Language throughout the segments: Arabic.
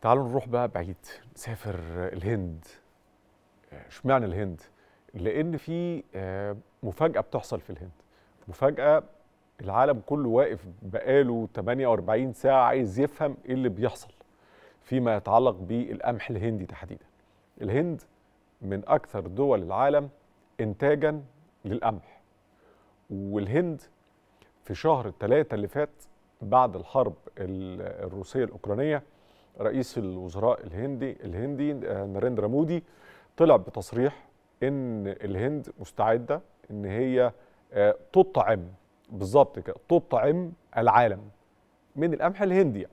تعالوا نروح بقى بعيد نسافر الهند آه، اشمعنى الهند لان في آه، مفاجاه بتحصل في الهند مفاجاه العالم كله واقف بقاله 48 ساعه عايز يفهم ايه اللي بيحصل فيما يتعلق بالقمح الهندي تحديدا الهند من اكثر دول العالم انتاجا للقمح والهند في شهر 3 اللي فات بعد الحرب الروسيه الاوكرانيه رئيس الوزراء الهندي الهندي آه، ناريندرا مودي طلع بتصريح ان الهند مستعده ان هي آه، تطعم بالظبط كده تطعم العالم من القمح الهندي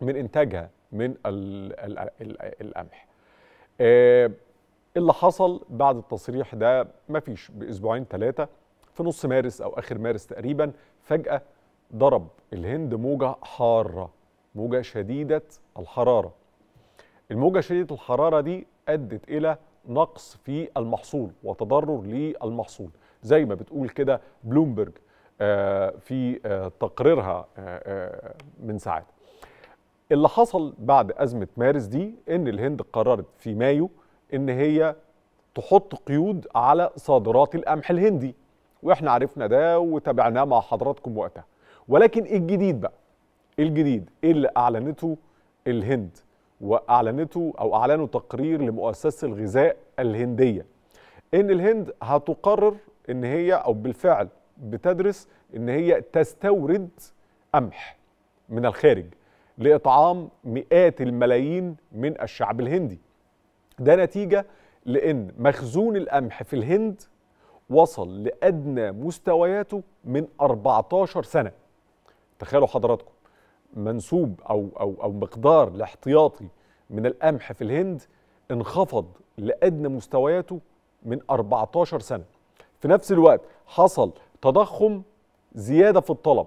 من انتاجها من القمح آه، اللي حصل بعد التصريح ده مفيش باسبوعين ثلاثه في نص مارس او اخر مارس تقريبا فجاه ضرب الهند موجه حاره موجة شديدة الحرارة الموجة شديدة الحرارة دي أدت إلى نقص في المحصول وتضرر للمحصول زي ما بتقول كده بلومبرج آه، في آه، تقريرها آه، من ساعات اللي حصل بعد أزمة مارس دي إن الهند قررت في مايو إن هي تحط قيود على صادرات القمح الهندي وإحنا عرفنا ده وتابعناه مع حضراتكم وقتها ولكن الجديد بقى الجديد اللي اعلنته الهند واعلنته او اعلنوا تقرير لمؤسسه الغذاء الهنديه ان الهند هتقرر ان هي او بالفعل بتدرس ان هي تستورد قمح من الخارج لاطعام مئات الملايين من الشعب الهندي ده نتيجه لان مخزون القمح في الهند وصل لادنى مستوياته من 14 سنه تخيلوا حضراتكم منسوب او او او مقدار الاحتياطي من القمح في الهند انخفض لادنى مستوياته من 14 سنه في نفس الوقت حصل تضخم زياده في الطلب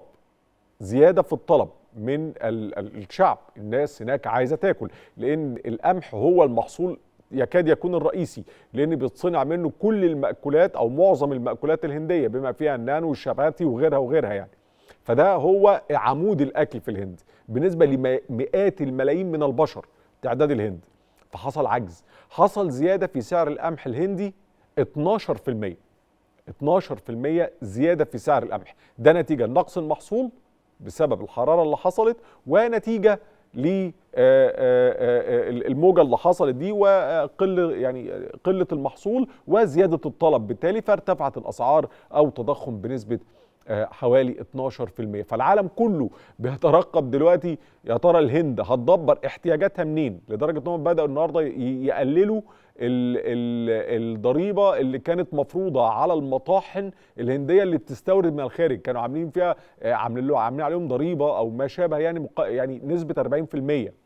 زياده في الطلب من الشعب الناس هناك عايزه تاكل لان القمح هو المحصول يكاد يكون الرئيسي لان بيتصنع منه كل المأكولات او معظم المأكولات الهنديه بما فيها النان والشباتي وغيرها وغيرها يعني فده هو عمود الاكل في الهند بالنسبه لمئات الملايين من البشر تعداد الهند فحصل عجز حصل زياده في سعر القمح الهندي 12% 12% زياده في سعر القمح ده نتيجه لنقص المحصول بسبب الحراره اللي حصلت ونتيجه للموجه آه، آه، آه، اللي حصلت دي وقل يعني قله المحصول وزياده الطلب بالتالي فارتفعت الاسعار او تضخم بنسبه آه، حوالي 12% فالعالم كله بيترقب دلوقتي يا ترى الهند هتدبر احتياجاتها منين لدرجه انهم بداوا النهارده يقللوا الضريبه اللي كانت مفروضه على المطاحن الهنديه اللي بتستورد من الخارج كانوا عاملين فيها آه، عاملين عاملين عليهم ضريبه او ما شابه يعني يعني نسبه 40%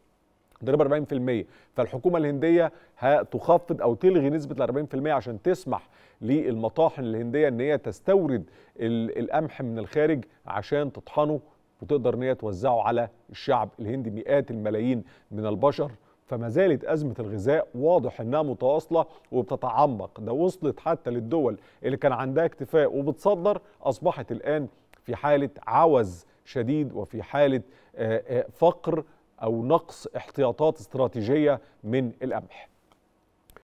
ضريبه 40% فالحكومه الهنديه هتخفض او تلغي نسبه ال 40% عشان تسمح للمطاحن الهنديه ان هي تستورد القمح من الخارج عشان تطحنه وتقدر ان هي توزعه على الشعب الهندي مئات الملايين من البشر فما زالت أزمة الغذاء واضح أنها متواصلة وبتتعمق ده وصلت حتى للدول اللي كان عندها اكتفاء وبتصدر أصبحت الآن في حالة عوز شديد وفي حالة فقر أو نقص احتياطات استراتيجية من القمح